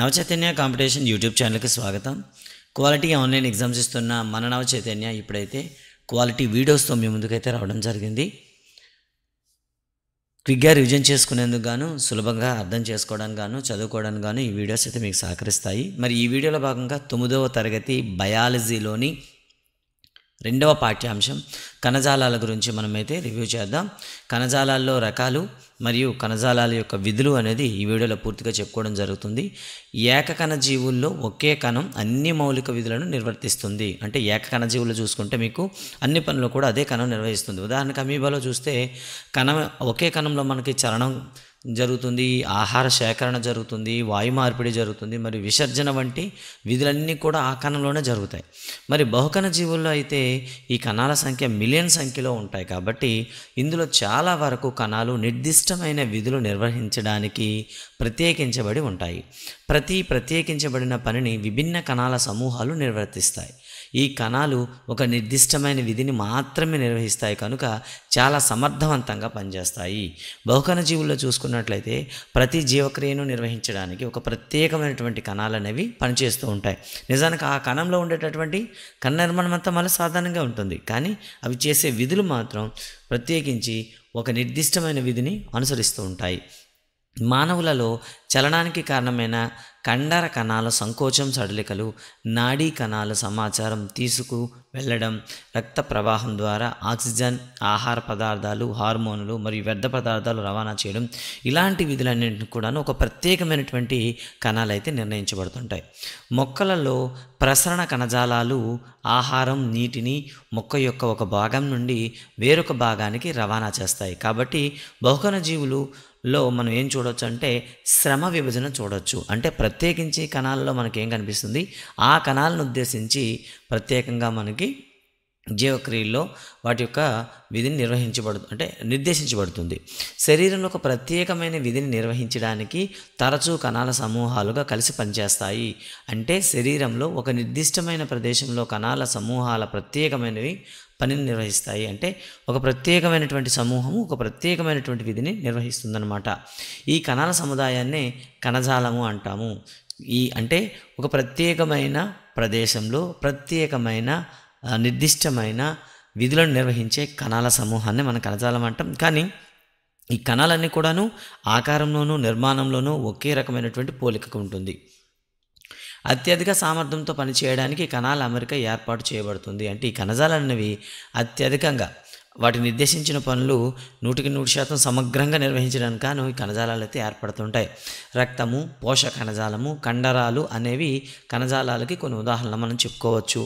Navachaitanya competition YouTube ఛానల్కి స్వాగతం quality online exams ఇస్తున్న మన నవచైతన్య ఇప్పుడైతే క్వాలిటీ వీడియోస్తో మీ ముందుకైతే రావడం జరిగింది క్విక్గా రివిజన్ చేసుకునేందుకు గాను సులభంగా అర్థం చేసుకోవడానికి గాను చదువుకోవడానికి గాను ఈ వీడియోస్ అయితే మీకు సహకరిస్తాయి మరి ఈ వీడియోలో భాగంగా తొమ్మిదవ తరగతి బయాలజీలోని రెండవ పాఠ్యాంశం కణజాలాల గురించి మనమైతే రివ్యూ చేద్దాం కణజాలాల్లో రకాలు మరియు కణజాలాల యొక్క విధులు అనేది ఈ వీడియోలో పూర్తిగా చెప్పుకోవడం జరుగుతుంది ఏకకణ జీవుల్లో ఒకే కణం అన్ని మౌలిక విధులను నిర్వర్తిస్తుంది అంటే ఏకకణ జీవులు చూసుకుంటే మీకు అన్ని పనులు కూడా అదే కణం నిర్వహిస్తుంది ఉదాహరణకు అమీబాలో చూస్తే కణం ఒకే కణంలో మనకి చరణం జరుగుతుంది ఆహార సేకరణ జరుగుతుంది వాయు మార్పిడి జరుగుతుంది మరి విసర్జన వంటి విధులన్నీ కూడా ఆ కణంలోనే జరుగుతాయి మరి బహుకణ జీవుల్లో అయితే ఈ కణాల సంఖ్య మిలియన్ సంఖ్యలో ఉంటాయి కాబట్టి ఇందులో చాలా వరకు కణాలు నిర్దిష్టమైన విధులు నిర్వహించడానికి ప్రత్యేకించబడి ఉంటాయి ప్రతి ప్రత్యేకించబడిన పనిని విభిన్న కణాల సమూహాలు నిర్వర్తిస్తాయి ఈ కణాలు ఒక నిర్దిష్టమైన విధిని మాత్రమే నిర్వహిస్తాయి కనుక చాలా సమర్థవంతంగా పనిచేస్తాయి బహుకణ జీవుల్లో చూసుకున్నట్లయితే ప్రతి జీవక్రియను నిర్వహించడానికి ఒక ప్రత్యేకమైనటువంటి కణాలు అనేవి పనిచేస్తూ ఉంటాయి నిజానికి ఆ కణంలో ఉండేటటువంటి కణ నిర్మాణం అంతా మళ్ళీ సాధారణంగా ఉంటుంది కానీ అవి చేసే విధులు మాత్రం ప్రత్యేకించి ఒక నిర్దిష్టమైన విధిని అనుసరిస్తూ ఉంటాయి మానవులలో చలనానికి కారణమైన కండర కణాల సంకోచం సడలికలు నాడీ కణాల సమాచారం తీసుకు వెళ్ళడం రక్త ప్రవాహం ద్వారా ఆక్సిజన్ ఆహార పదార్థాలు హార్మోనులు మరియు వ్యర్థ పదార్థాలు రవాణా చేయడం ఇలాంటి విధులన్నింటిని కూడాను ఒక ప్రత్యేకమైనటువంటి కణాలు అయితే నిర్ణయించబడుతుంటాయి మొక్కలలో ప్రసరణ కణజాలాలు ఆహారం నీటిని మొక్క యొక్క ఒక భాగం నుండి వేరొక భాగానికి రవాణా చేస్తాయి కాబట్టి బహుకణ జీవులు లో మనం ఏం చూడొచ్చు అంటే శ్రమ విభజన చూడొచ్చు అంటే ప్రత్యేకించి కణాలలో మనకి ఏం కనిపిస్తుంది ఆ కణాలను ఉద్దేశించి ప్రత్యేకంగా మనకి జీవక్రియల్లో వాటి యొక్క విధిని నిర్వహించబడు అంటే నిర్దేశించబడుతుంది శరీరంలో ఒక ప్రత్యేకమైన విధిని నిర్వహించడానికి తరచూ కణాల సమూహాలుగా కలిసి పనిచేస్తాయి అంటే శరీరంలో ఒక నిర్దిష్టమైన ప్రదేశంలో కణాల సమూహాల ప్రత్యేకమైనవి పనిని నిర్వహిస్తాయి అంటే ఒక ప్రత్యేకమైనటువంటి సమూహము ఒక ప్రత్యేకమైనటువంటి విధిని నిర్వహిస్తుందన్నమాట ఈ కణాల సముదాయాన్నే కణజాలము అంటాము ఈ అంటే ఒక ప్రత్యేకమైన ప్రదేశంలో ప్రత్యేకమైన నిర్దిష్టమైన విధులను నిర్వహించే కణాల సమూహాన్ని మనం కణజాలం అంటాం కానీ ఈ కణాలన్నీ కూడాను ఆకారంలోనూ నిర్మాణంలోనూ ఒకే రకమైనటువంటి పోలికకు ఉంటుంది అత్యధిక సామర్థ్యంతో పనిచేయడానికి కణాల అమెరికా ఏర్పాటు చేయబడుతుంది అంటే ఈ కణజాలన్నవి అత్యధికంగా వాటి నిర్దేశించిన పనులు నూటికి నూరు శాతం సమగ్రంగా నిర్వహించడానికి కాను ఈ కణజాలాలు అయితే ఏర్పడుతుంటాయి రక్తము పోష కణజాలము కండరాలు అనేవి కణజాలాలకి కొన్ని ఉదాహరణలు మనం చెప్పుకోవచ్చు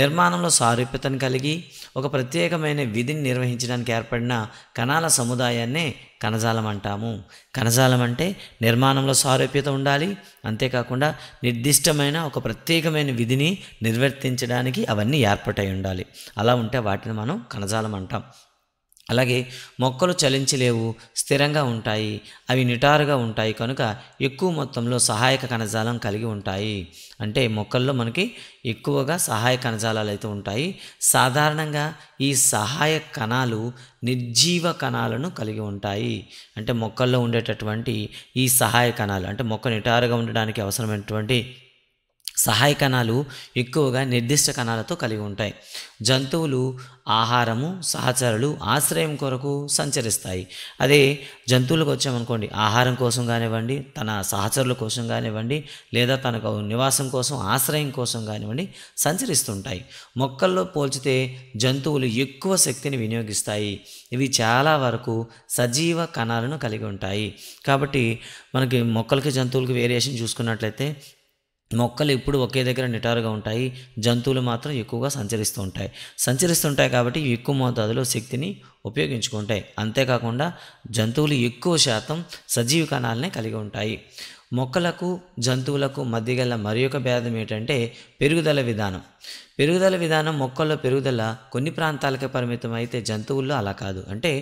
నిర్మాణంలో సారూప్యతను కలిగి ఒక ప్రత్యేకమైన విధిని నిర్వహించడానికి ఏర్పడిన కణాల సముదాయాన్నే కణజాలం అంటాము కణజాలం అంటే నిర్మాణంలో సారూప్యత ఉండాలి అంతేకాకుండా నిర్దిష్టమైన ఒక ప్రత్యేకమైన విధిని నిర్వర్తించడానికి అవన్నీ ఏర్పడై ఉండాలి అలా ఉంటే వాటిని మనం కణజాలం అంటాం అలాగే మొక్కలు చలించలేవు స్థిరంగా ఉంటాయి అవి నిటారుగా ఉంటాయి కనుక ఎక్కువ మొత్తంలో సహాయక కణజాలం కలిగి ఉంటాయి అంటే మొక్కల్లో మనకి ఎక్కువగా సహాయ కణజాలాలు అయితే ఉంటాయి సాధారణంగా ఈ సహాయ కణాలు నిర్జీవ కణాలను కలిగి ఉంటాయి అంటే మొక్కల్లో ఉండేటటువంటి ఈ సహాయ కణాలు అంటే మొక్క నిటారుగా ఉండడానికి అవసరమైనటువంటి సహాయ కణాలు ఎక్కువగా నిర్దిష్ట కణాలతో కలిగి ఉంటాయి జంతువులు ఆహారము సహచరులు ఆశ్రయం కొరకు సంచరిస్తాయి అదే జంతువులకు వచ్చామనుకోండి ఆహారం కోసం కానివ్వండి తన సహచరుల కోసం కానివ్వండి లేదా తనకు నివాసం కోసం ఆశ్రయం కోసం కానివ్వండి సంచరిస్తుంటాయి మొక్కల్లో పోల్చితే జంతువులు ఎక్కువ శక్తిని వినియోగిస్తాయి ఇవి చాలా వరకు సజీవ కణాలను కలిగి ఉంటాయి కాబట్టి మనకి మొక్కలకి జంతువులకి వేరియేషన్ చూసుకున్నట్లయితే మొక్కలు ఎప్పుడు ఒకే దగ్గర నిటారుగా ఉంటాయి జంతువులు మాత్రం ఎక్కువగా సంచరిస్తూ ఉంటాయి సంచరిస్తుంటాయి కాబట్టి ఎక్కువ మోతాదులో శక్తిని ఉపయోగించుకుంటాయి అంతేకాకుండా జంతువులు ఎక్కువ శాతం సజీవ కణాలనే కలిగి ఉంటాయి మొక్కలకు జంతువులకు మధ్య గల మరి ఒక భేదం ఏంటంటే పెరుగుదల విధానం పెరుగుదల విధానం మొక్కల్లో పెరుగుదల కొన్ని ప్రాంతాలకు పరిమితం అయితే జంతువుల్లో అలా కాదు అంటే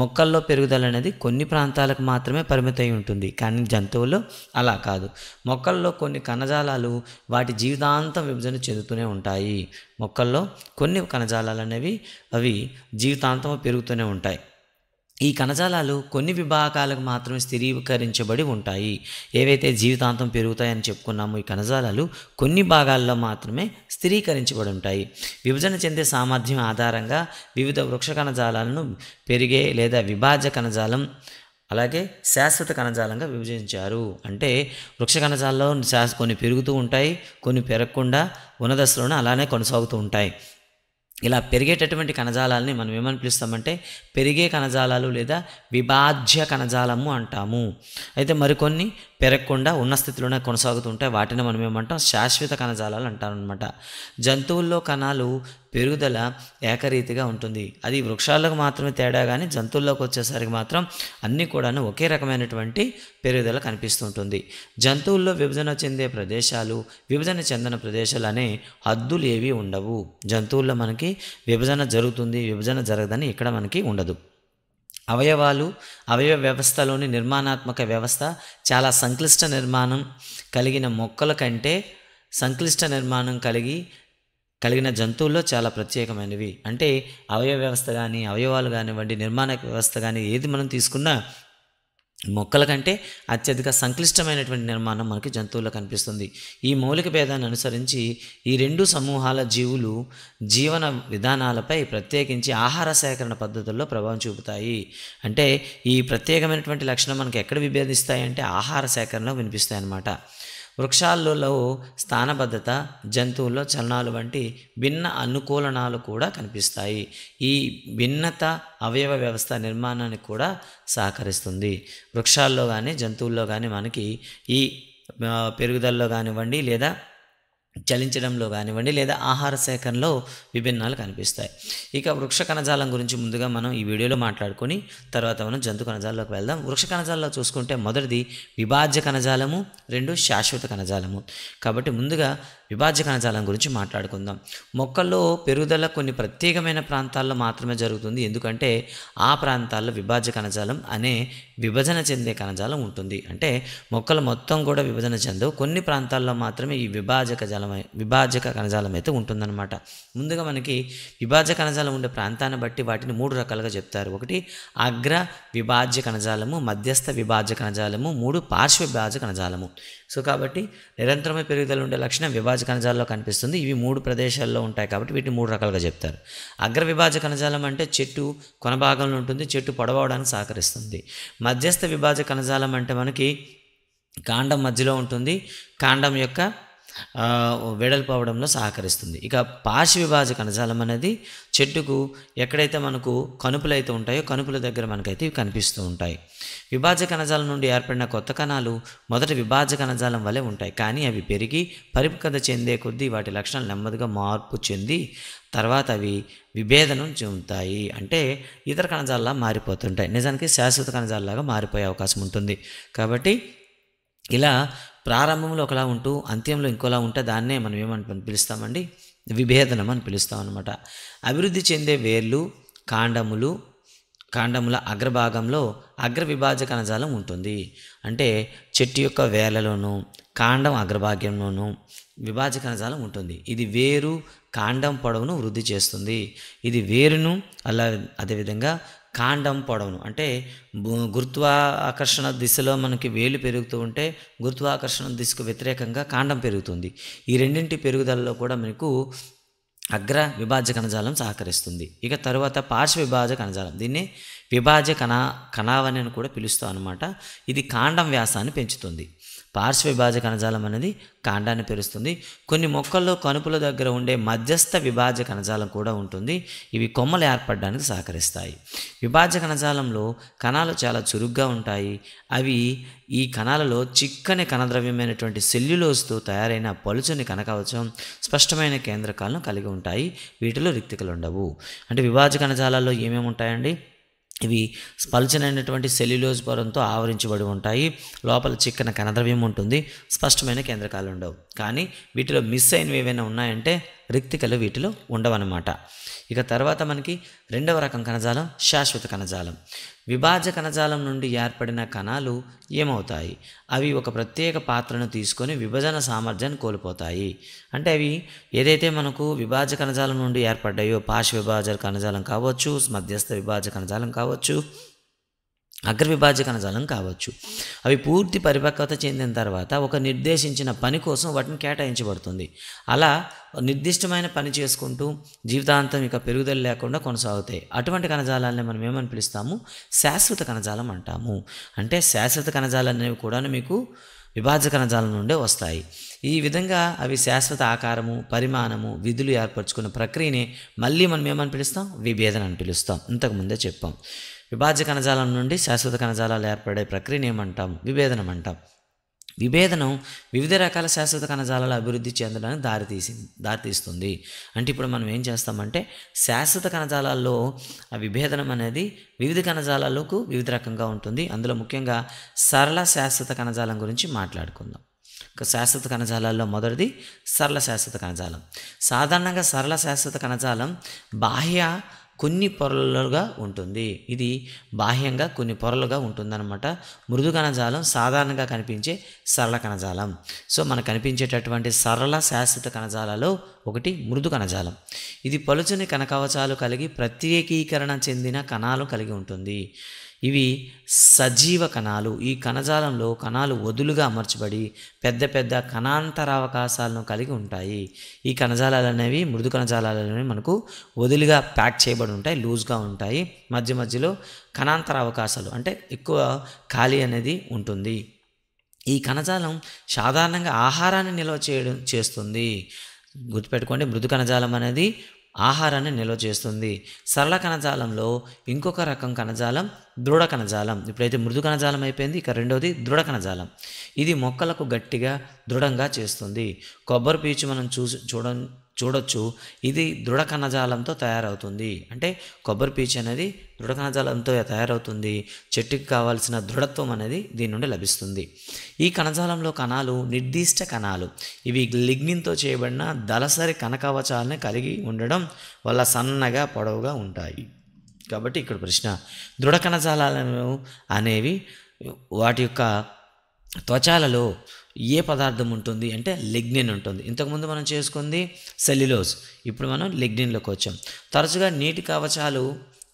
మొక్కల్లో పెరుగుదల అనేది కొన్ని ప్రాంతాలకు మాత్రమే పరిమితం అయి ఉంటుంది కానీ జంతువుల్లో అలా కాదు మొక్కల్లో కొన్ని కణజాలాలు వాటి జీవితాంతం విభజన చెందుతూనే ఉంటాయి మొక్కల్లో కొన్ని కణజాలాలు అనేవి అవి జీవితాంతం పెరుగుతూనే ఉంటాయి ఈ కణజాలాలు కొన్ని విభాగాలకు మాత్రమే స్థిరీకరించబడి ఉంటాయి ఏవైతే జీవితాంతం పెరుగుతాయని చెప్పుకున్నామో ఈ కణజాలాలు కొన్ని భాగాల్లో మాత్రమే స్థిరీకరించబడి ఉంటాయి విభజన చెందే సామర్థ్యం ఆధారంగా వివిధ వృక్ష కణజాలాలను పెరిగే లేదా విభాజ్య కణజాలం అలాగే శాశ్వత కణజాలంగా విభజించారు అంటే వృక్ష కణజాలలో కొన్ని పెరుగుతూ ఉంటాయి కొన్ని పెరగకుండా ఉన్నదశలోనే అలానే కొనసాగుతూ ఉంటాయి ఇలా పెరిగేటటువంటి కణజాలాలని మనం ఏమని పిలుస్తామంటే పెరిగే కణజాలాలు లేదా విభాజ్య కణజాలము అంటాము అయితే మరికొన్ని పెరగకుండా ఉన్న స్థితిలోనే కొనసాగుతుంటాయి వాటిని మనం ఏమంటాం శాశ్వత కణజాలాలు అంటారనమాట జంతువుల్లో కణాలు పెరుగుదల ఏకరీతిగా ఉంటుంది అది వృక్షాలకు మాత్రమే తేడా కానీ జంతువుల్లోకి వచ్చేసరికి మాత్రం అన్నీ కూడా ఒకే రకమైనటువంటి పెరుగుదల కనిపిస్తుంటుంది జంతువుల్లో విభజన చెందే ప్రదేశాలు విభజన చెందిన ప్రదేశాలు అనే హద్దులు ఏవి ఉండవు జంతువుల్లో మనకి విభజన జరుగుతుంది విభజన జరగదని ఇక్కడ మనకి ఉండదు అవయవాలు అవయవ వ్యవస్థలోని నిర్మాణాత్మక వ్యవస్థ చాలా సంక్లిష్ట నిర్మాణం కలిగిన మొక్కల కంటే సంక్లిష్ట నిర్మాణం కలిగి కలిగిన జంతువుల్లో చాలా ప్రత్యేకమైనవి అంటే అవయవ వ్యవస్థ కానీ అవయవాలు కానివ్వండి నిర్మాణ వ్యవస్థ కానీ ఏది మనం తీసుకున్నా మొక్కల కంటే అత్యధిక సంక్లిష్టమైనటువంటి నిర్మాణం మనకి జంతువుల్లో కనిపిస్తుంది ఈ మౌలిక భేదాన్ని అనుసరించి ఈ రెండు సమూహాల జీవులు జీవన విధానాలపై ప్రత్యేకించి ఆహార సేకరణ పద్ధతుల్లో ప్రభావం చూపుతాయి అంటే ఈ ప్రత్యేకమైనటువంటి లక్షణం మనకి ఎక్కడ విభేదిస్తాయి అంటే ఆహార సేకరణలో వినిపిస్తాయి అన్నమాట వృక్షాలలో స్థానబద్ధత జంతువుల్లో చలనాలు వంటి భిన్న అనుకూలనాలు కూడా కనిపిస్తాయి ఈ భిన్నత అవయవ వ్యవస్థ నిర్మాణానికి కూడా సహకరిస్తుంది వృక్షాల్లో కానీ జంతువుల్లో కానీ మనకి ఈ పెరుగుదలలో కానివ్వండి లేదా చలించడంలో కానివ్వండి లేదా ఆహార సేకరణలో విభిన్నాలు కనిపిస్తాయి ఇక వృక్ష కణజాలం గురించి ముందుగా మనం ఈ వీడియోలో మాట్లాడుకొని తర్వాత మనం జంతు కణజాలలోకి వెళ్దాం వృక్ష కణజాలలో చూసుకుంటే మొదటిది విభాజ్య కణజాలము రెండు శాశ్వత కణజాలము కాబట్టి ముందుగా విభాజ్య కణజాలం గురించి మాట్లాడుకుందాం మొక్కల్లో పెరుగుదల కొన్ని ప్రత్యేకమైన ప్రాంతాల్లో మాత్రమే జరుగుతుంది ఎందుకంటే ఆ ప్రాంతాల్లో విభాజ్య కణజాలం అనే విభజన చెందే కణజాలం ఉంటుంది అంటే మొక్కలు మొత్తం కూడా విభజన చెందవు కొన్ని ప్రాంతాల్లో మాత్రమే ఈ విభాజక జలం విభాజక కణజాలం అయితే ఉంటుందన్నమాట ముందుగా మనకి విభాజ్య కణజాలం ఉండే ప్రాంతాన్ని బట్టి వాటిని మూడు రకాలుగా చెప్తారు ఒకటి అగ్ర విభాజ్య కణజాలము మధ్యస్థ విభాజ్య కణజాలము మూడు పార్శ్వ విభాజ కణజాలము సో కాబట్టి నిరంతరమైన పెరుగుదల ఉండే లక్షణం విభాజ కణజాలలో కనిపిస్తుంది ఇవి మూడు ప్రదేశాల్లో ఉంటాయి కాబట్టి వీటిని మూడు రకాలుగా చెప్తారు అగ్ర విభాజ కణజాలం అంటే చెట్టు కొన భాగంలో ఉంటుంది చెట్టు పొడవడానికి సహకరిస్తుంది మధ్యస్థ విభాజ కణజాలం అంటే మనకి కాండం మధ్యలో ఉంటుంది కాండం యొక్క వెడల్పు అవడంలో సహకరిస్తుంది ఇక విభాజ కణజాలం అనేది చెట్టుకు ఎక్కడైతే మనకు కనుపులు అయితే ఉంటాయో కనుపుల దగ్గర మనకైతే ఇవి కనిపిస్తూ ఉంటాయి విభాజ కణజాలం నుండి ఏర్పడిన కొత్త కణాలు మొదట విభాజ కణజాలం వలె ఉంటాయి కానీ అవి పెరిగి పరిపక్వత చెందే కొద్దీ వాటి లక్షణాలు నెమ్మదిగా మార్పు చెంది తర్వాత అవి విభేదనం చెందుతాయి అంటే ఇతర కణజాలలా మారిపోతుంటాయి నిజానికి శాశ్వత కణజాలలాగా మారిపోయే అవకాశం ఉంటుంది కాబట్టి ఇలా ప్రారంభంలో ఒకలా ఉంటూ అంత్యంలో ఇంకోలా ఉంటే దాన్నే మనం ఏమని పిలుస్తామండి విభేదనం అని పిలుస్తాం అనమాట అభివృద్ధి చెందే వేర్లు కాండములు కాండముల అగ్రభాగంలో అగ్ర విభాజ కణజాలం ఉంటుంది అంటే చెట్టు యొక్క వేలలోనూ కాండం అగ్రభాగ్యంలోనూ విభాజ కణజాలం ఉంటుంది ఇది వేరు కాండం పొడవును వృద్ధి చేస్తుంది ఇది వేరును అలా అదేవిధంగా కాండం పొడవును అంటే గురుత్వాకర్షణ దిశలో మనకి వేలు పెరుగుతూ ఉంటే గురుత్వాకర్షణ దిశకు వ్యతిరేకంగా కాండం పెరుగుతుంది ఈ రెండింటి పెరుగుదలలో కూడా మనకు అగ్ర విభాజ కణజాలం సహకరిస్తుంది ఇక తరువాత పార్శ్వ విభాజ కణజాలం దీన్ని విభాజ్య కణా కణావని అని కూడా పిలుస్తాం అనమాట ఇది కాండం వ్యాసాన్ని పెంచుతుంది పార్శ్వ విభాజక కణజాలం అనేది కాండాన్ని పెరుస్తుంది కొన్ని మొక్కల్లో కనుపుల దగ్గర ఉండే మధ్యస్థ విభాజక కణజాలం కూడా ఉంటుంది ఇవి కొమ్మలు ఏర్పడడానికి సహకరిస్తాయి విభాజక కణజాలంలో కణాలు చాలా చురుగ్గా ఉంటాయి అవి ఈ కణాలలో చిక్కని కణద్రవ్యమైనటువంటి సెల్యులోస్తో తయారైన పలుచని కనకవచం స్పష్టమైన కేంద్రకాలను కలిగి ఉంటాయి వీటిలో రిక్తికలు ఉండవు అంటే విభాజక కణజాలాల్లో ఏమేమి ఉంటాయండి ఇవి స్పల్చనైనటువంటి సెల్యులోజ్ పొరంతో ఆవరించబడి ఉంటాయి లోపల చిక్కన కణద్రవ్యం ఉంటుంది స్పష్టమైన కేంద్రకాలు ఉండవు కానీ వీటిలో మిస్ అయినవి ఏవైనా ఉన్నాయంటే రిక్తికలు వీటిలో ఉండవన్నమాట ఇక తర్వాత మనకి రెండవ రకం కణజాలం శాశ్వత కణజాలం విభాజ కణజాలం నుండి ఏర్పడిన కణాలు ఏమవుతాయి అవి ఒక ప్రత్యేక పాత్రను తీసుకొని విభజన సామర్థ్యాన్ని కోల్పోతాయి అంటే అవి ఏదైతే మనకు విభాజ కణజాలం నుండి ఏర్పడ్డాయో పాశ విభాజ కణజాలం కావచ్చు మధ్యస్థ విభాజ కణజాలం కావచ్చు అగ్రవిభాజక జలం కావచ్చు అవి పూర్తి పరిపక్వత చెందిన తర్వాత ఒక నిర్దేశించిన పని కోసం వాటిని కేటాయించబడుతుంది అలా నిర్దిష్టమైన పని చేసుకుంటూ జీవితాంతం ఇక పెరుగుదల లేకుండా కొనసాగుతాయి అటువంటి కణజాలాన్ని మనం ఏమని పిలుస్తాము శాశ్వత కణజాలం అంటాము అంటే శాశ్వత కణజాలం అనేవి కూడా మీకు విభాజ కణజాలం నుండే వస్తాయి ఈ విధంగా అవి శాశ్వత ఆకారము పరిమాణము విధులు ఏర్పరచుకున్న ప్రక్రియని మళ్ళీ మనం ఏమని పిలుస్తాం విభేదన అని పిలుస్తాం ఇంతకుముందే చెప్పాం విభాజ్య కణజాలం నుండి శాశ్వత కణజాలాలు ఏర్పడే ప్రక్రియను ఏమంటాం విభేదనం అంటాం విభేదనం వివిధ రకాల శాశ్వత కణజాలాలు అభివృద్ధి చెందడానికి దారితీసి దారితీస్తుంది అంటే ఇప్పుడు మనం ఏం చేస్తామంటే శాశ్వత కణజాలాల్లో ఆ విభేదనం అనేది వివిధ కణజాలాలకు వివిధ రకంగా ఉంటుంది అందులో ముఖ్యంగా సరళ శాశ్వత కణజాలం గురించి మాట్లాడుకుందాం శాశ్వత కణజాలాల్లో మొదటిది సరళ శాశ్వత కణజాలం సాధారణంగా సరళ శాశ్వత కణజాలం బాహ్య కొన్ని పొరలుగా ఉంటుంది ఇది బాహ్యంగా కొన్ని పొరలుగా ఉంటుందన్నమాట మృదు కణజాలం సాధారణంగా కనిపించే సరళ కణజాలం సో మనకు కనిపించేటటువంటి సరళ శాశ్వత కణజాలలో ఒకటి మృదు కణజాలం ఇది పలుచని కనకవచాలు కలిగి ప్రత్యేకీకరణ చెందిన కణాలు కలిగి ఉంటుంది ఇవి సజీవ కణాలు ఈ కణజాలంలో కణాలు వదులుగా అమర్చబడి పెద్ద పెద్ద కణాంతరావకాశాలను కలిగి ఉంటాయి ఈ కణజాలాలు అనేవి మృదు కణజాలాలు అనేవి మనకు వదులుగా ప్యాక్ చేయబడి ఉంటాయి లూజ్గా ఉంటాయి మధ్య మధ్యలో కణాంతరావకాశాలు అంటే ఎక్కువ ఖాళీ అనేది ఉంటుంది ఈ కణజాలం సాధారణంగా ఆహారాన్ని నిల్వ చేయడం చేస్తుంది గుర్తుపెట్టుకోండి మృదు కణజాలం అనేది ఆహారాన్ని నిల్వ చేస్తుంది సరళ కణజాలంలో ఇంకొక రకం కణజాలం దృఢ కణజాలం ఇప్పుడైతే మృదు కణజాలం అయిపోయింది ఇక రెండవది దృఢ కణజాలం ఇది మొక్కలకు గట్టిగా దృఢంగా చేస్తుంది కొబ్బరి పీచు మనం చూసి చూడ చూడొచ్చు ఇది దృఢ కణజాలంతో తయారవుతుంది అంటే కొబ్బరి పీచు అనేది దృఢ కణజాలంతో తయారవుతుంది చెట్టుకి కావాల్సిన దృఢత్వం అనేది దీని నుండి లభిస్తుంది ఈ కణజాలంలో కణాలు నిర్దిష్ట కణాలు ఇవి లిగ్నిన్తో చేయబడిన దళసరి కనకవచాలని కలిగి ఉండడం వల్ల సన్నగా పొడవుగా ఉంటాయి కాబట్టి ఇక్కడ ప్రశ్న దృఢ కణజాలాలను అనేవి వాటి యొక్క త్వచాలలో ఏ పదార్థం ఉంటుంది అంటే లెగ్నిన్ ఉంటుంది ఇంతకుముందు మనం చేసుకుంది సెల్యులోజ్ ఇప్పుడు మనం లెగ్నిన్లోకి వచ్చాం తరచుగా నీటి కవచాలు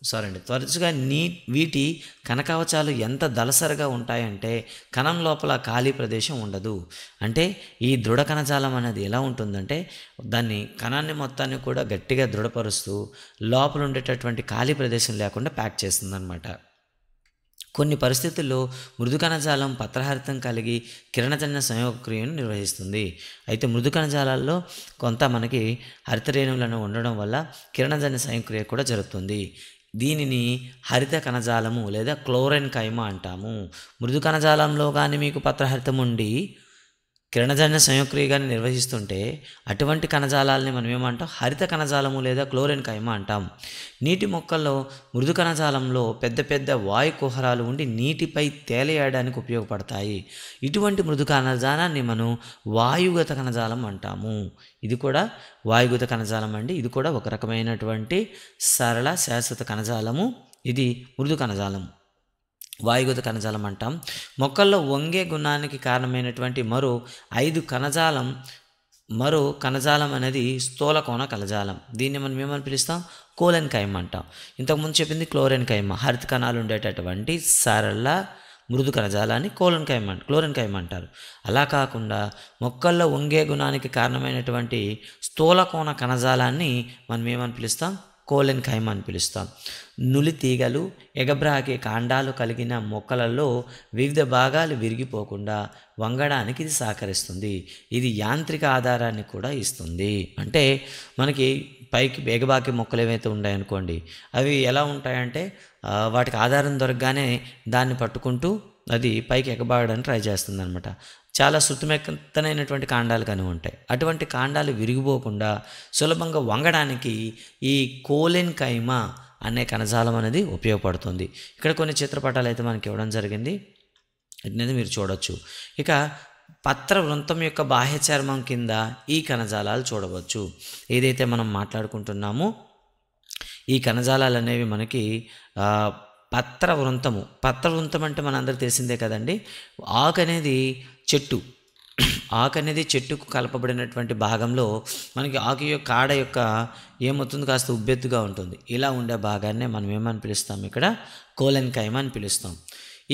సారీ అండి తరచుగా నీ వీటి కనకవచాలు ఎంత దలసరిగా ఉంటాయంటే కణం లోపల ఖాళీ ప్రదేశం ఉండదు అంటే ఈ దృఢ కణజాలం అనేది ఎలా ఉంటుందంటే దాన్ని కణాన్ని మొత్తాన్ని కూడా గట్టిగా దృఢపరుస్తూ లోపల ఉండేటటువంటి ఖాళీ ప్రదేశం లేకుండా ప్యాక్ చేస్తుందనమాట కొన్ని పరిస్థితుల్లో మృదు కణజాలం పత్రహరితం కలిగి కిరణజన్య సంయోగక్రియను నిర్వహిస్తుంది అయితే మృదు కణజాలాల్లో కొంత మనకి హరితరేణువులను ఉండడం వల్ల కిరణజన్య సంయోగక్రియ కూడా జరుగుతుంది దీనిని హరిత కణజాలము లేదా క్లోరైన్ కైమ అంటాము మృదు కణజాలంలో కానీ మీకు పత్రహరితం ఉండి కిరణజన్య సంయోక్రియగాన్ని నిర్వహిస్తుంటే అటువంటి కణజాలాల్ని మనం ఏమంటాం హరిత కణజాలము లేదా క్లోరిన్ కైమ అంటాం నీటి మొక్కల్లో మృదు కణజాలంలో పెద్ద పెద్ద వాయు కుహరాలు ఉండి నీటిపై తేలేయడానికి ఉపయోగపడతాయి ఇటువంటి మృదు కణజాలాన్ని మనం వాయుగత కణజాలం అంటాము ఇది కూడా వాయుగత కణజాలం అండి ఇది కూడా ఒక రకమైనటువంటి సరళ శాశ్వత కణజాలము ఇది మృదు కణజాలము వాయుగుత కణజాలం అంటాం మొక్కల్లో వంగే గుణానికి కారణమైనటువంటి మరో ఐదు కణజాలం మరో కణజాలం అనేది స్థూల కోణ కణజాలం దీన్ని మనం ఏమని పిలుస్తాం కోలెన్ కైమ అంటాం ఇంతకుముందు చెప్పింది క్లోరెన్ కైమ హరిత కణాలు ఉండేటటువంటి సరళ మృదు కణజాలాన్ని కోలన్ కైమ క్లోరిన్ కైమ అంటారు అలా కాకుండా మొక్కల్లో వంగే గుణానికి కారణమైనటువంటి స్థూల కోణ కణజాలాన్ని మనం ఏమని పిలుస్తాం కోలెన్ ఖైమ అని పిలుస్తాం నులి తీగలు ఎగబ్రాకే కాండాలు కలిగిన మొక్కలలో వివిధ భాగాలు విరిగిపోకుండా వంగడానికి ఇది సహకరిస్తుంది ఇది యాంత్రిక ఆధారాన్ని కూడా ఇస్తుంది అంటే మనకి పైకి ఎగబాకి మొక్కలు ఏవైతే ఉన్నాయనుకోండి అవి ఎలా ఉంటాయంటే వాటికి ఆధారం దొరకగానే దాన్ని పట్టుకుంటూ అది పైకి ఎగబాడడానికి ట్రై చేస్తుంది అనమాట చాలా శృతిమెత్తనైనటువంటి కాండాలు కానీ ఉంటాయి అటువంటి కాండాలు విరిగిపోకుండా సులభంగా వంగడానికి ఈ కోలెన్ కైమా అనే కణజాలం అనేది ఉపయోగపడుతుంది ఇక్కడ కొన్ని చిత్రపటాలు అయితే మనకి ఇవ్వడం జరిగింది అనేది మీరు చూడవచ్చు ఇక పత్ర వృంతం యొక్క బాహ్య చర్మం కింద ఈ కణజాలాలు చూడవచ్చు ఏదైతే మనం మాట్లాడుకుంటున్నామో ఈ కణజాలాలు అనేవి మనకి పత్ర వృంతము పత్ర వృంతం అంటే మనందరికి తెలిసిందే కదండి ఆకు అనేది చెట్టు ఆకు అనేది చెట్టుకు కలపబడినటువంటి భాగంలో మనకి ఆకు యొక్క కాడ యొక్క ఏమవుతుంది కాస్త ఉబ్బెత్తుగా ఉంటుంది ఇలా ఉండే భాగాన్నే మనం ఏమని పిలుస్తాం ఇక్కడ కోలెన్ అని పిలుస్తాం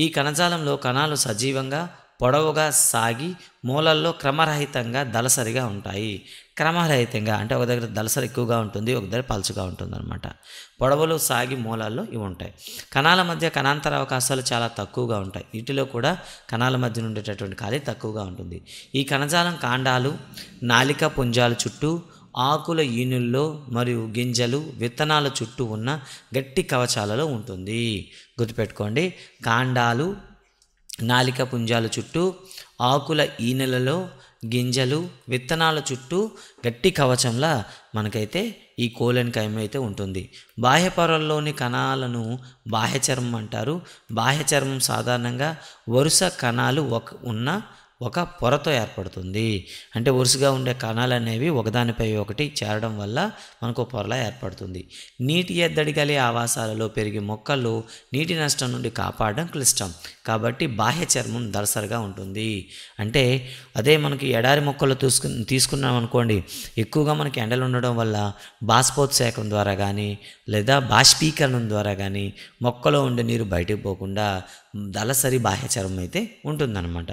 ఈ కణజాలంలో కణాలు సజీవంగా పొడవుగా సాగి మూలల్లో క్రమరహితంగా దళసరిగా ఉంటాయి క్రమరహితంగా అంటే ఒక దగ్గర దలసలు ఎక్కువగా ఉంటుంది ఒక దగ్గర పలుచుగా ఉంటుంది అనమాట పొడవులు సాగి మూలాల్లో ఇవి ఉంటాయి కణాల మధ్య కణాంతర అవకాశాలు చాలా తక్కువగా ఉంటాయి వీటిలో కూడా కణాల మధ్య ఉండేటటువంటి ఖాళీ తక్కువగా ఉంటుంది ఈ కణజాలం కాండాలు నాలిక పుంజాల చుట్టూ ఆకుల ఈనుల్లో మరియు గింజలు విత్తనాల చుట్టూ ఉన్న గట్టి కవచాలలో ఉంటుంది గుర్తుపెట్టుకోండి కాండాలు నాలిక పుంజాల చుట్టూ ఆకుల ఈనెలలో గింజలు విత్తనాల చుట్టూ గట్టి కవచంలా మనకైతే ఈ కోలెన్ అయితే ఉంటుంది బాహ్య పొరల్లోని కణాలను బాహ్యచర్మం అంటారు బాహ్యచర్మం సాధారణంగా వరుస కణాలు ఒక ఉన్న ఒక పొరతో ఏర్పడుతుంది అంటే వరుసగా ఉండే కణాలు అనేవి ఒకదానిపై ఒకటి చేరడం వల్ల మనకు పొరలా ఏర్పడుతుంది నీటి ఎద్దడి గలి ఆవాసాలలో పెరిగే మొక్కలు నీటి నష్టం నుండి కాపాడడం క్లిష్టం కాబట్టి బాహ్య చర్మం దరసరిగా ఉంటుంది అంటే అదే మనకి ఎడారి మొక్కలు తీసుకు తీసుకున్నాం అనుకోండి ఎక్కువగా మనకి ఎండలు ఉండడం వల్ల బాష్పోత్సేకం ద్వారా కానీ లేదా బాష్పీకరణం ద్వారా కానీ మొక్కలో ఉండే నీరు బయటకు పోకుండా దళసరి బాహ్య చర్మం అయితే ఉంటుందన్నమాట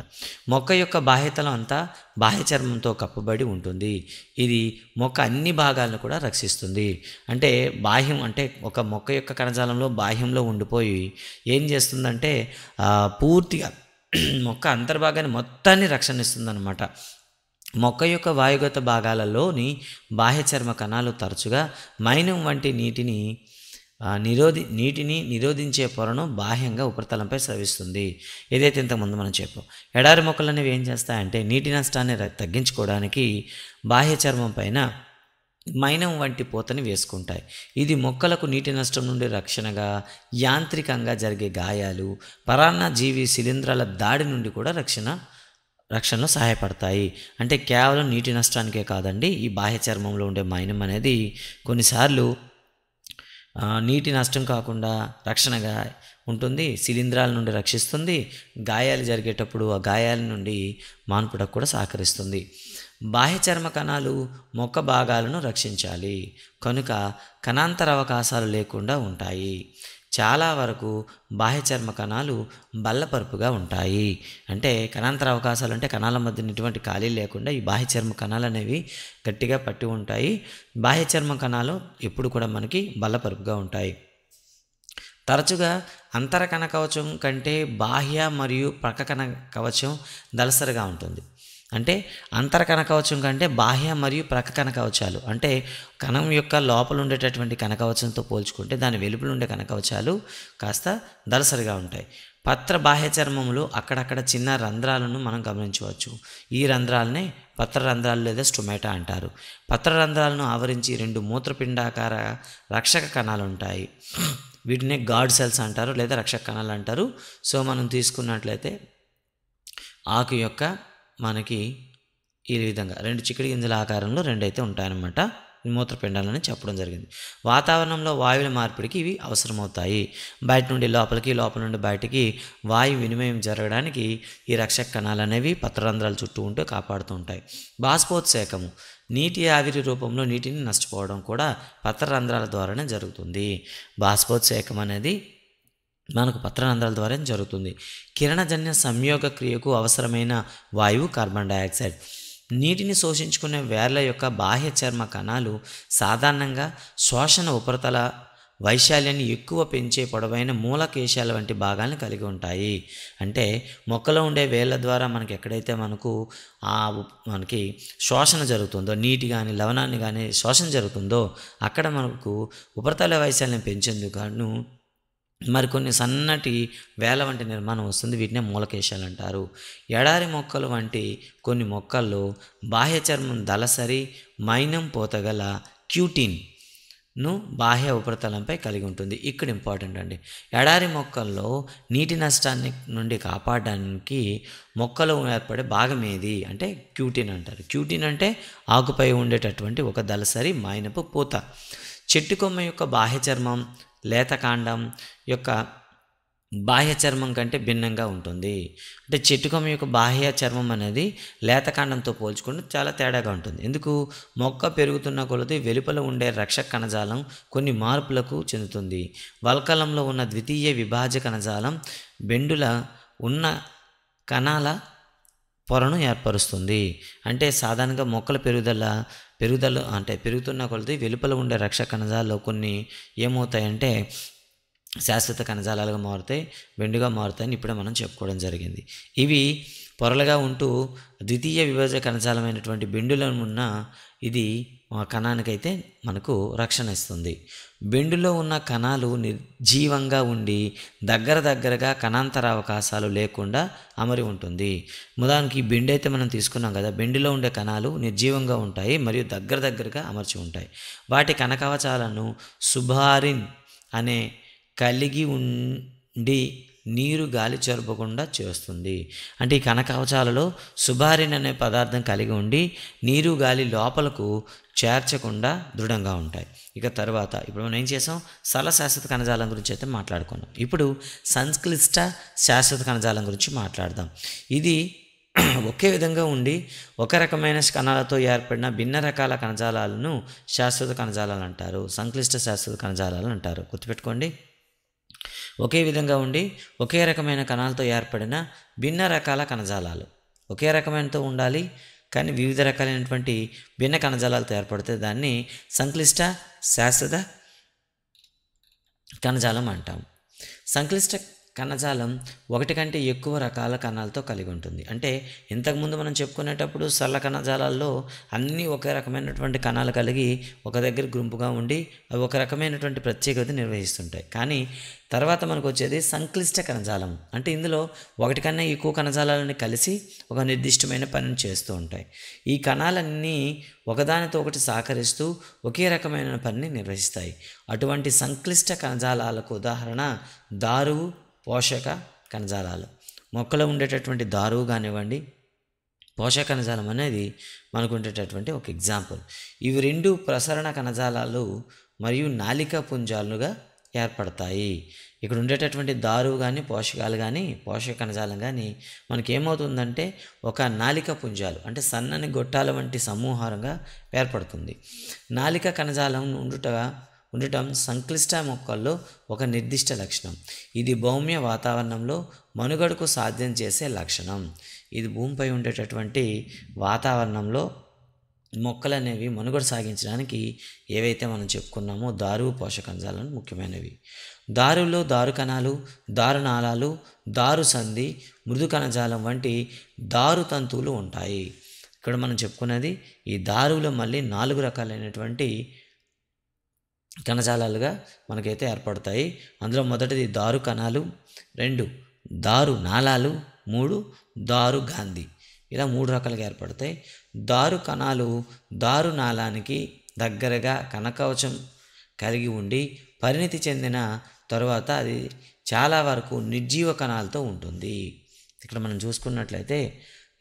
మొక్క యొక్క బాహ్యతలం అంతా బాహ్య చర్మంతో కప్పబడి ఉంటుంది ఇది మొక్క అన్ని భాగాలను కూడా రక్షిస్తుంది అంటే బాహ్యం అంటే ఒక మొక్క యొక్క కణజాలంలో బాహ్యంలో ఉండిపోయి ఏం చేస్తుందంటే పూర్తిగా మొక్క అంతర్భాగాన్ని మొత్తాన్ని రక్షణిస్తుందన్నమాట మొక్క యొక్క వాయుగత భాగాలలోని బాహ్య చర్మ కణాలు తరచుగా మైనం వంటి నీటిని నిరోధి నీటిని నిరోధించే పొరను బాహ్యంగా ఉపరితలంపై స్రవిస్తుంది ఏదైతే ఇంతకుముందు మనం చెప్పాం ఎడారి మొక్కలు అనేవి ఏం చేస్తాయంటే నీటి నష్టాన్ని తగ్గించుకోవడానికి బాహ్య చర్మం పైన మైనం వంటి పూతని వేసుకుంటాయి ఇది మొక్కలకు నీటి నష్టం నుండి రక్షణగా యాంత్రికంగా జరిగే గాయాలు పరాన్న జీవి శిలీంధ్రాల దాడి నుండి కూడా రక్షణ రక్షణలో సహాయపడతాయి అంటే కేవలం నీటి నష్టానికే కాదండి ఈ బాహ్య చర్మంలో ఉండే మైనం అనేది కొన్నిసార్లు నీటి నష్టం కాకుండా రక్షణగా ఉంటుంది శిలీంధ్రాల నుండి రక్షిస్తుంది గాయాలు జరిగేటప్పుడు ఆ గాయాల నుండి మాన్పుడకు కూడా సహకరిస్తుంది బాహ్య చర్మ కణాలు మొక్క భాగాలను రక్షించాలి కనుక కణాంతర అవకాశాలు లేకుండా ఉంటాయి చాలా వరకు బాహ్య చర్మ కణాలు బల్లపరుపుగా ఉంటాయి అంటే కణాంతర అవకాశాలు అంటే కణాల మధ్య ఎటువంటి ఖాళీ లేకుండా ఈ బాహ్య చర్మ కణాలు అనేవి గట్టిగా పట్టి ఉంటాయి బాహ్య చర్మ కణాలు ఎప్పుడు కూడా మనకి బల్లపరుపుగా ఉంటాయి తరచుగా అంతర కణ కవచం కంటే బాహ్య మరియు ప్రక కణ కవచం దళసరిగా ఉంటుంది అంటే అంతర కనకవచం కంటే బాహ్య మరియు ప్రక కనకవచాలు అంటే కణం యొక్క లోపల ఉండేటటువంటి కనకవచంతో పోల్చుకుంటే దాని వెలుపులు ఉండే కనకవచాలు కాస్త దలసరిగా ఉంటాయి పత్ర బాహ్య చర్మములు అక్కడక్కడ చిన్న రంధ్రాలను మనం గమనించవచ్చు ఈ రంధ్రాలనే పత్ర రంధ్రాలు లేదా స్టొమాటా అంటారు పత్ర రంధ్రాలను ఆవరించి రెండు మూత్రపిండాకార రక్షక కణాలు ఉంటాయి వీటినే గాడ్ సెల్స్ అంటారు లేదా రక్షక కణాలు అంటారు సో మనం తీసుకున్నట్లయితే ఆకు యొక్క మనకి ఈ విధంగా రెండు చిక్కడి గింజల ఆకారంలో రెండు అయితే ఉంటాయన్నమాట మూత్రపిండాలని చెప్పడం జరిగింది వాతావరణంలో వాయువుల మార్పిడికి ఇవి అవసరమవుతాయి బయట నుండి లోపలికి లోపల నుండి బయటికి వాయు వినిమయం జరగడానికి ఈ రక్షక కణాలు అనేవి పత్రరంధ్రాలు చుట్టూ ఉంటూ కాపాడుతూ ఉంటాయి బాష్పోత్సేకము నీటి ఆవిరి రూపంలో నీటిని నష్టపోవడం కూడా పత్రరంధ్రాల ద్వారానే జరుగుతుంది బాష్పోత్సేకం అనేది మనకు పత్రరంధ్రాల ద్వారా జరుగుతుంది కిరణజన్య సంయోగ క్రియకు అవసరమైన వాయువు కార్బన్ డయాక్సైడ్ నీటిని శోషించుకునే వేర్ల యొక్క బాహ్య చర్మ కణాలు సాధారణంగా శోషణ ఉపరితల వైశాల్యాన్ని ఎక్కువ పెంచే పొడవైన మూలకేశాల వంటి భాగాలను కలిగి ఉంటాయి అంటే మొక్కలో ఉండే వేళ్ళ ద్వారా మనకి ఎక్కడైతే మనకు ఆ మనకి శోషణ జరుగుతుందో నీటి కానీ లవణాన్ని కానీ శోషణ జరుగుతుందో అక్కడ మనకు ఉపరితల వైశాల్యం పెంచేందుకు మరికొన్ని సన్నటి వేల వంటి నిర్మాణం వస్తుంది వీటినే మూలకేశాలు అంటారు ఎడారి మొక్కలు వంటి కొన్ని మొక్కల్లో బాహ్య చర్మం దళసరి మైనం పోతగల క్యూటిన్ ను బాహ్య ఉపరితలంపై కలిగి ఉంటుంది ఇక్కడ ఇంపార్టెంట్ అండి ఎడారి మొక్కల్లో నీటి నష్టాన్ని నుండి కాపాడడానికి మొక్కలో ఏర్పడే భాగం ఏది అంటే క్యూటిన్ అంటారు క్యూటిన్ అంటే ఆకుపై ఉండేటటువంటి ఒక దళసరి మైనపు పూత చెట్టు కొమ్మ యొక్క బాహ్య చర్మం లేతకాండం యొక్క బాహ్య చర్మం కంటే భిన్నంగా ఉంటుంది అంటే చెట్టుకొమ్మ యొక్క బాహ్య చర్మం అనేది లేతకాండంతో పోల్చుకుంటే చాలా తేడాగా ఉంటుంది ఎందుకు మొక్క పెరుగుతున్న కొలది వెలుపల ఉండే రక్ష కణజాలం కొన్ని మార్పులకు చెందుతుంది వల్కలంలో ఉన్న ద్వితీయ విభాజ కణజాలం బెండుల ఉన్న కణాల పొరను ఏర్పరుస్తుంది అంటే సాధారణంగా మొక్కల పెరుగుదల పెరుగుదల అంటే పెరుగుతున్న కొలది వెలుపల ఉండే రక్ష కణజాల్లో కొన్ని ఏమవుతాయంటే శాశ్వత కణజాలాలుగా మారుతాయి వెండుగా మారుతాయని ఇప్పుడే మనం చెప్పుకోవడం జరిగింది ఇవి పొరలుగా ఉంటూ ద్వితీయ విభజ కణజాలమైనటువంటి బెండులో ఉన్న ఇది కణానికైతే మనకు రక్షణ ఇస్తుంది బెండులో ఉన్న కణాలు నిర్జీవంగా ఉండి దగ్గర దగ్గరగా కణాంతర అవకాశాలు లేకుండా అమరి ఉంటుంది ఉదాహరణకి బెండు అయితే మనం తీసుకున్నాం కదా బెండులో ఉండే కణాలు నిర్జీవంగా ఉంటాయి మరియు దగ్గర దగ్గరగా అమర్చి ఉంటాయి వాటి కనకవచాలను సుభారిన్ అనే కలిగి ఉండి నీరు గాలి చెరపకుండా చేస్తుంది అంటే ఈ కనకవచాలలో సుబారిన్ అనే పదార్థం కలిగి ఉండి నీరు గాలి లోపలకు చేర్చకుండా దృఢంగా ఉంటాయి ఇక తర్వాత ఇప్పుడు మనం ఏం చేసాం సరళ శాశ్వత కణజాలం గురించి అయితే మాట్లాడుకున్నాం ఇప్పుడు సంక్లిష్ట శాశ్వత కణజాలం గురించి మాట్లాడదాం ఇది ఒకే విధంగా ఉండి ఒక రకమైన కణాలతో ఏర్పడిన భిన్న రకాల కణజాలాలను శాశ్వత కణజాలాలు అంటారు సంక్లిష్ట శాశ్వత కణజాలాలు అంటారు గుర్తుపెట్టుకోండి ఒకే విధంగా ఉండి ఒకే రకమైన కణాలతో ఏర్పడిన భిన్న రకాల కణజాలాలు ఒకే రకమైనతో ఉండాలి కానీ వివిధ రకాలైనటువంటి భిన్న కణజాలాలతో ఏర్పడితే దాన్ని సంక్లిష్ట శాశ్వత కణజాలం అంటాం సంక్లిష్ట కణజాలం ఒకటి కంటే ఎక్కువ రకాల కణాలతో కలిగి ఉంటుంది అంటే ఇంతకుముందు మనం చెప్పుకునేటప్పుడు సరళ కణజాలాల్లో అన్నీ ఒకే రకమైనటువంటి కణాలు కలిగి ఒక దగ్గర గుంపుగా ఉండి అవి ఒక రకమైనటువంటి ప్రత్యేకత నిర్వహిస్తుంటాయి కానీ తర్వాత మనకు వచ్చేది సంక్లిష్ట కణజాలం అంటే ఇందులో ఒకటి కన్నా ఎక్కువ కణజాలాలను కలిసి ఒక నిర్దిష్టమైన పనిని చేస్తూ ఉంటాయి ఈ కణాలన్నీ ఒకదానితో ఒకటి సహకరిస్తూ ఒకే రకమైన పనిని నిర్వహిస్తాయి అటువంటి సంక్లిష్ట కణజాలాలకు ఉదాహరణ దారువు పోషక కణజాలాలు మొక్కలో ఉండేటటువంటి దారువు కానివ్వండి పోషక కణజాలం అనేది మనకు ఉండేటటువంటి ఒక ఎగ్జాంపుల్ ఇవి రెండు ప్రసరణ కణజాలాలు మరియు నాలిక పుంజాలుగా ఏర్పడతాయి ఇక్కడ ఉండేటటువంటి దారువు కానీ పోషకాలు కానీ పోషక కణజాలం కానీ మనకి ఏమవుతుందంటే ఒక నాలిక పుంజాలు అంటే సన్నని గొట్టాల వంటి సమూహారంగా ఏర్పడుతుంది నాలిక కణజాలం ఉండుట ఉండటం సంక్లిష్ట మొక్కల్లో ఒక నిర్దిష్ట లక్షణం ఇది భౌమ్య వాతావరణంలో మనుగడకు సాధ్యం చేసే లక్షణం ఇది భూమిపై ఉండేటటువంటి వాతావరణంలో మొక్కలు అనేవి మనుగడ సాగించడానికి ఏవైతే మనం చెప్పుకున్నామో దారు పోషకంజాలను ముఖ్యమైనవి దారులో దారు కణాలు దారు నాళాలు దారు సంధి మృదు కణజాలం వంటి దారు తంతువులు ఉంటాయి ఇక్కడ మనం చెప్పుకున్నది ఈ దారులు మళ్ళీ నాలుగు రకాలైనటువంటి కణజాలాలుగా మనకైతే ఏర్పడతాయి అందులో మొదటిది దారు కణాలు రెండు దారు నాళాలు మూడు దారు గాంధీ ఇలా మూడు రకాలుగా ఏర్పడతాయి దారు కణాలు దారు నాళానికి దగ్గరగా కనకవచం కలిగి ఉండి పరిణితి చెందిన తర్వాత అది చాలా వరకు నిర్జీవ కణాలతో ఉంటుంది ఇక్కడ మనం చూసుకున్నట్లయితే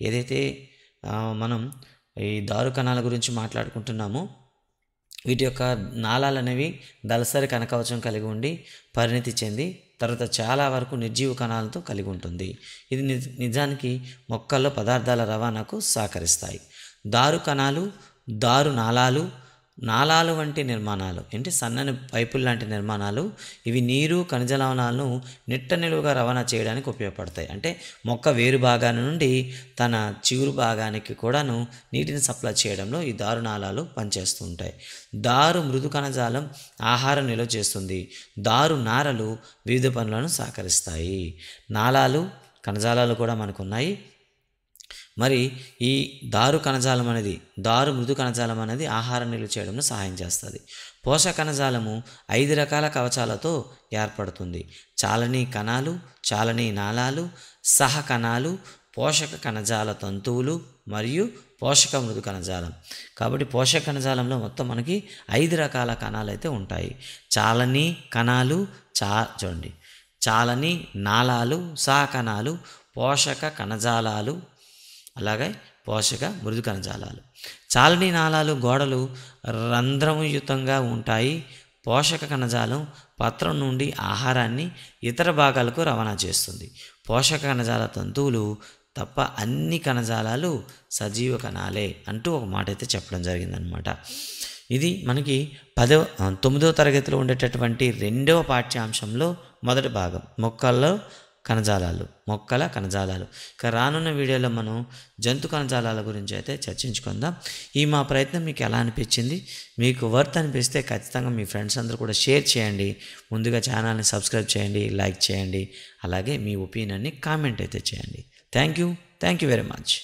ఏదైతే మనం ఈ దారు కణాల గురించి మాట్లాడుకుంటున్నామో వీటి యొక్క నాళాలు అనేవి దళసరి కనకవచం కలిగి ఉండి పరిణితి చెంది తర్వాత చాలా వరకు నిర్జీవ కణాలతో కలిగి ఉంటుంది ఇది నిజానికి మొక్కల్లో పదార్థాల రవాణాకు సహకరిస్తాయి దారు కణాలు దారు నాళాలు నాళాలు వంటి నిర్మాణాలు ఏంటి సన్నని పైపులు లాంటి నిర్మాణాలు ఇవి నీరు ఖనిజ లవణాలను నిట్ట నిలువుగా రవాణా చేయడానికి ఉపయోగపడతాయి అంటే మొక్క వేరు భాగాన్ని నుండి తన చివురు భాగానికి కూడాను నీటిని సప్లై చేయడంలో ఈ దారు నాళాలు పనిచేస్తూ ఉంటాయి దారు మృదు కణజాలం ఆహారం నిల్వ చేస్తుంది దారు నారలు వివిధ పనులను సహకరిస్తాయి నాళాలు కణజాలాలు కూడా మనకు ఉన్నాయి మరి ఈ దారు కణజాలం అనేది దారు మృదు కణజాలం అనేది ఆహారం నిల్వ చేయడంలో సహాయం చేస్తుంది పోషక కణజాలము ఐదు రకాల కవచాలతో ఏర్పడుతుంది చాలని కణాలు చాలని నాళాలు సహ కణాలు పోషక కణజాల తంతువులు మరియు పోషక మృదు కణజాలం కాబట్టి పోషక కణజాలంలో మొత్తం మనకి ఐదు రకాల కణాలు అయితే ఉంటాయి చాలని కణాలు చా చూడండి చాలని నాళాలు సహ కణాలు పోషక కణజాలాలు అలాగే పోషక మృదు కణజాలాలు చాలని నాళాలు గోడలు రంధ్రముయుతంగా ఉంటాయి పోషక కణజాలం పత్రం నుండి ఆహారాన్ని ఇతర భాగాలకు రవాణా చేస్తుంది పోషక కణజాల తంతువులు తప్ప అన్ని కణజాలాలు సజీవ కణాలే అంటూ ఒక మాట అయితే చెప్పడం జరిగిందనమాట ఇది మనకి పదో తొమ్మిదో తరగతిలో ఉండేటటువంటి రెండవ పాఠ్యాంశంలో మొదటి భాగం మొక్కల్లో కణజాలాలు మొక్కల కణజాలాలు ఇక రానున్న వీడియోలో మనం జంతు కణజాలాల గురించి అయితే చర్చించుకుందాం ఈ మా ప్రయత్నం మీకు ఎలా అనిపించింది మీకు వర్త్ అనిపిస్తే ఖచ్చితంగా మీ ఫ్రెండ్స్ అందరూ కూడా షేర్ చేయండి ముందుగా ఛానల్ని సబ్స్క్రైబ్ చేయండి లైక్ చేయండి అలాగే మీ ఒపీనియన్ని కామెంట్ అయితే చేయండి thank you thank you very much